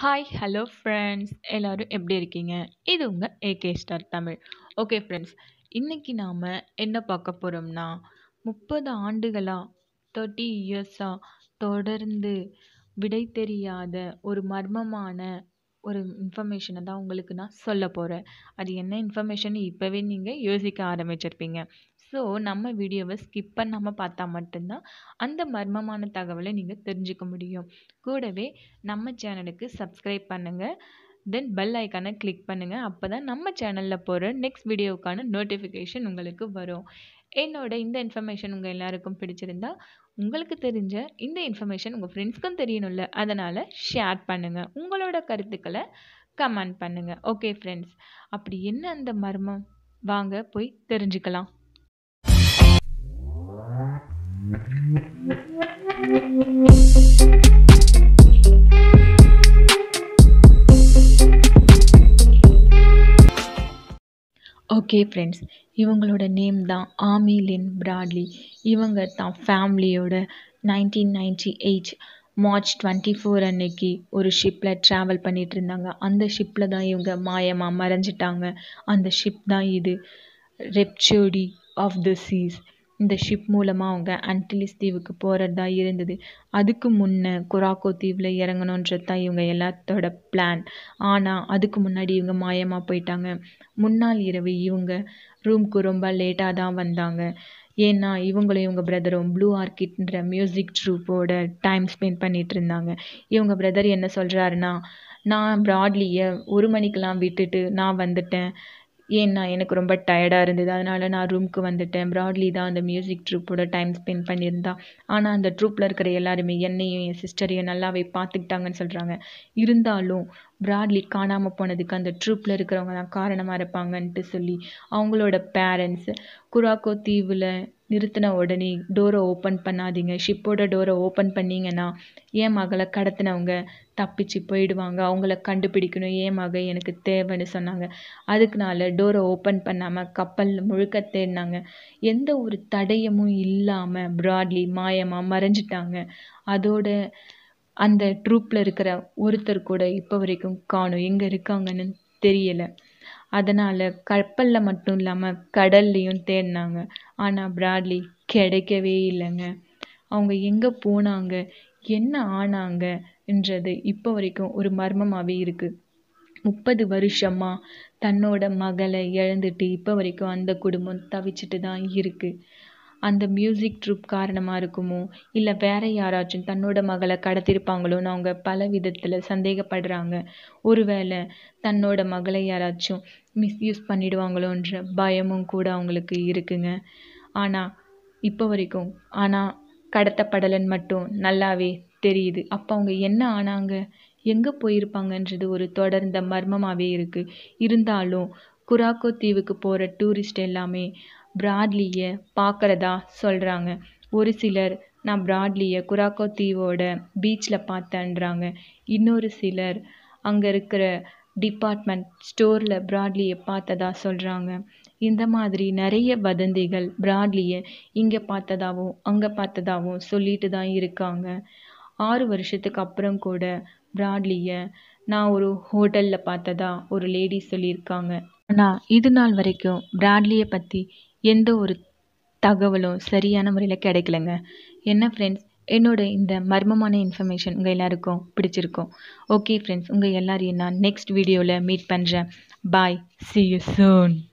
hi hello friends எல்லோரும் எப்படி இருக்கீங்க இது உங்கள் AK star Tamil okay friends இன்றைக்கி நாம் என்ன பார்க்க போகிறோம்னா முப்பது ஆண்டுகளாக தேர்ட்டி இயர்ஸாக தொடர்ந்து விடை தெரியாத ஒரு மர்மமான ஒரு இன்ஃபர்மேஷனை தான் உங்களுக்கு நான் சொல்ல போகிறேன் அது என்ன இன்ஃபர்மேஷன் இப்போவே நீங்கள் யோசிக்க ஆரம்பிச்சிருப்பீங்க ஸோ நம்ம வீடியோவை ஸ்கிப் பண்ணாமல் பார்த்தா மட்டும்தான் அந்த மர்மமான தகவலை நீங்கள் தெரிஞ்சுக்க முடியும் கூடவே நம்ம சேனலுக்கு சப்ஸ்கிரைப் பண்ணுங்கள் தென் பெல் ஐக்கானை கிளிக் பண்ணுங்கள் அப்போ தான் நம்ம சேனலில் போகிற நெக்ஸ்ட் வீடியோவுக்கான நோட்டிஃபிகேஷன் உங்களுக்கு வரும் என்னோட இந்த இன்ஃபர்மேஷன் உங்கள் எல்லாருக்கும் பிடிச்சிருந்தா உங்களுக்கு தெரிஞ்ச இந்த இன்ஃபர்மேஷன் உங்கள் ஃப்ரெண்ட்ஸ்க்கும் தெரியணும்ல அதனால் ஷேர் பண்ணுங்கள் உங்களோட கருத்துக்களை கமெண்ட் பண்ணுங்கள் ஓகே ஃப்ரெண்ட்ஸ் அப்படி என்ன அந்த மர்மம் வாங்க போய் தெரிஞ்சுக்கலாம் ஓகே ஃப்ரெண்ட்ஸ் இவங்களோட நேம் தான் ஆமி லின் பிராட்லி இவங்க தான் ஃபேமிலியோட nineteen ninety eight March twenty four அன்னைக்கு ஒரு ஷிப்பில் ட்ராவல் பண்ணிகிட்டு இருந்தாங்க அந்த ஷிப்பில் தான் இவங்க மாயமாக மறைஞ்சிட்டாங்க அந்த ஷிப் தான் இது ரெப்சோடி ஆஃப் த சீஸ் இந்த ஷிப் மூலமாக அவங்க அன்டிலிஸ் தீவுக்கு போகிறதா இருந்தது அதுக்கு முன்னே குராக்கோ தீவில் இறங்கணுன்றது தான் இவங்க எல்லாத்தோட பிளான் ஆனால் அதுக்கு முன்னாடி இவங்க மாயமாக போயிட்டாங்க முன்னாள் இரவு இவங்க ரூம்க்கு ரொம்ப லேட்டாக தான் வந்தாங்க ஏன்னா இவங்களும் இவங்க பிரதரும் ப்ளூ ஆர்கிட்ன்ற மியூசிக் ட்ரூப்போட டைம் ஸ்பெண்ட் பண்ணிகிட்டு இருந்தாங்க இவங்க பிரதர் என்ன சொல்கிறாருன்னா நான் ப்ராட்லியை ஒரு மணிக்கெலாம் விட்டுட்டு நான் வந்துட்டேன் ஏன்னா எனக்கு ரொம்ப டயர்டாக இருந்தது அதனால் நான் ரூமுக்கு வந்துட்டேன் ப்ராட்லி தான் அந்த மியூசிக் ட்ரூப்போட டைம் ஸ்பெண்ட் பண்ணியிருந்தா ஆனால் அந்த ட்ரூப்பில் இருக்கிற எல்லாருமே என்னையும் என் சிஸ்டரையும் நல்லாவே பார்த்துக்கிட்டாங்கன்னு சொல்கிறாங்க இருந்தாலும் ப்ராட்லி காணாமல் போனதுக்கு அந்த ட்ரூப்பில் இருக்கிறவங்க தான் காரணமாக இருப்பாங்கன்ட்டு சொல்லி அவங்களோட பேரண்ட்ஸு குராக்கோ தீவில் நிறுத்தின உடனே டோரை ஓப்பன் பண்ணாதீங்க ஷிப்போட டோரை ஓப்பன் பண்ணிங்கன்னா ஏன் மகளை கடத்தினவங்க தப்பிச்சு போயிடுவாங்க அவங்கள கண்டுபிடிக்கணும் ஏன் மக எனக்கு தேவைன்னு சொன்னாங்க அதுக்குனால டோரை ஓப்பன் பண்ணாமல் கப்பல் முழுக்க தேடினாங்க எந்த ஒரு தடயமும் இல்லாமல் ப்ராட்லி மாயமாக மறைஞ்சிட்டாங்க அதோட அந்த ட்ரூப்பில் இருக்கிற ஒருத்தர் கூட இப்போ வரைக்கும் காணும் எங்கே இருக்காங்கன்னு தெரியலை அதனால் கப்பலில் மட்டும் இல்லாமல் கடல்லையும் தேடினாங்க ஆனால் பிராட்லி கிடைக்கவே இல்லைங்க அவங்க எங்கே போனாங்க என்ன ஆனாங்க என்றது இப்போ வரைக்கும் ஒரு மர்மமாகவே இருக்குது முப்பது வருஷமாக தன்னோட மகளை இழந்துட்டு இப்போ வரைக்கும் அந்த குடும்பம் தவிச்சிட்டு தான் இருக்குது அந்த மியூசிக் ட்ரூப் காரணமாக இருக்குமோ இல்லை வேறு யாராச்சும் தன்னோட மகளை கடத்தியிருப்பாங்களோன்னு அவங்க பல விதத்தில் சந்தேகப்படுறாங்க ஒரு வேளை தன்னோட மகளை யாராச்சும் மிஸ்யூஸ் பண்ணிடுவாங்களோன்ற பயமும் கூட அவங்களுக்கு இருக்குங்க ஆனால் இப்போ வரைக்கும் ஆனால் கடத்தப்படலன்னு மட்டும் நல்லாவே தெரியுது அப்போ அவங்க என்ன ஆனாங்க எங்கே போயிருப்பாங்கன்றது ஒரு தொடர்ந்த மர்மமாகவே இருக்குது இருந்தாலும் குராக்கோ தீவுக்கு போகிற டூரிஸ்ட் எல்லாமே பிராட்லியை பார்க்குறதா சொல்கிறாங்க ஒரு சிலர் நான் பிராட்லியை குராக்கோ தீவோட பீச்சில் பார்த்தேன்றாங்க இன்னொரு சிலர் அங்கே இருக்கிற டிபார்ட்மெண்ட் ஸ்டோரில் பிராட்லியை பார்த்ததா சொல்கிறாங்க இந்த மாதிரி நிறைய வதந்திகள் பிராட்லியை இங்கே பார்த்ததாகவும் அங்கே பார்த்ததாகவும் சொல்லிட்டு தான் இருக்காங்க ஆறு வருஷத்துக்கு அப்புறம் கூட பிராட்லியை நான் ஒரு ஹோட்டலில் பார்த்ததா ஒரு லேடி சொல்லியிருக்காங்க ஆனால் இது நாள் வரைக்கும் பிராட்லியை பற்றி எந்த ஒரு தகவலும் சரியான முறையில் கிடைக்கலங்க என்ன ஃப்ரெண்ட்ஸ் என்னோடய இந்த மர்மமான இன்ஃபர்மேஷன் உங்கள் எல்லாருக்கும் பிடிச்சிருக்கும் ஓகே ஃப்ரெண்ட்ஸ் உங்கள் எல்லாரையும் நான் நெக்ஸ்ட் வீடியோவில் மீட் பண்ணுறேன் பாய் சி யூ சூன்